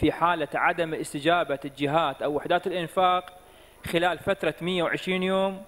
في حالة عدم استجابة الجهات أو وحدات الإنفاق خلال فترة 120 يوم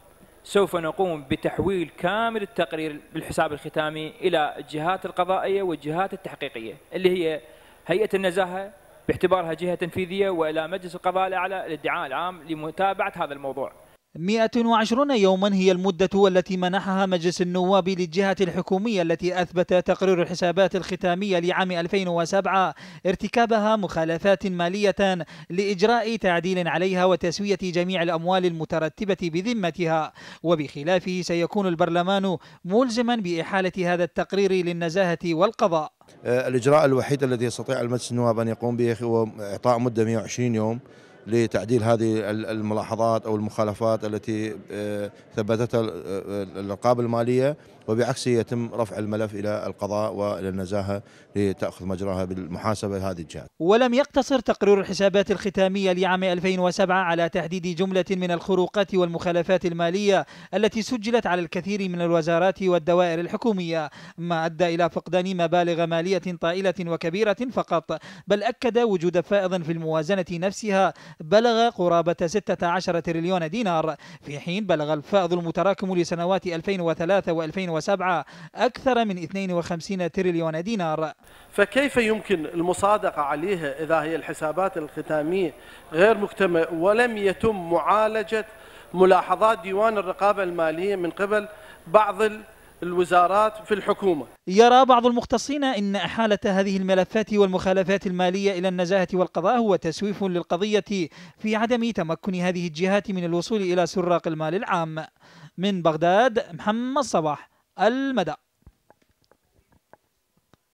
سوف نقوم بتحويل كامل التقرير بالحساب الختامي إلى الجهات القضائية والجهات التحقيقية اللي هي هيئة النزاهة باعتبارها جهة تنفيذية وإلى مجلس القضاء الأعلى للادعاء العام لمتابعة هذا الموضوع 120 يوما هي المدة التي منحها مجلس النواب للجهة الحكومية التي أثبت تقرير الحسابات الختامية لعام 2007 ارتكابها مخالفات مالية لإجراء تعديل عليها وتسوية جميع الأموال المترتبة بذمتها وبخلافه سيكون البرلمان ملزما بإحالة هذا التقرير للنزاهة والقضاء آه، الإجراء الوحيد الذي يستطيع المجلس النواب أن يقوم به هو إعطاء مدة 120 يوم لتعديل هذه الملاحظات او المخالفات التي آه، ثبتتها آه، الارقام الماليه وبعكسه يتم رفع الملف الى القضاء والى النزاهه لتاخذ مجراها بالمحاسبه هذه الجهات. ولم يقتصر تقرير الحسابات الختاميه لعام 2007 على تحديد جمله من الخروقات والمخالفات الماليه التي سجلت على الكثير من الوزارات والدوائر الحكوميه ما ادى الى فقدان مبالغ ماليه طائله وكبيره فقط بل اكد وجود فائض في الموازنه نفسها بلغ قرابة 16 تريليون دينار في حين بلغ الفائض المتراكم لسنوات 2003 و2007 أكثر من 52 تريليون دينار فكيف يمكن المصادقة عليها إذا هي الحسابات الختامية غير مكتملة ولم يتم معالجة ملاحظات ديوان الرقابة المالية من قبل بعض الوزارات في الحكومة يرى بعض المختصين إن أحالة هذه الملفات والمخالفات المالية إلى النزاهة والقضاء هو تسويف للقضية في عدم تمكن هذه الجهات من الوصول إلى سراق المال العام من بغداد محمد صباح المدى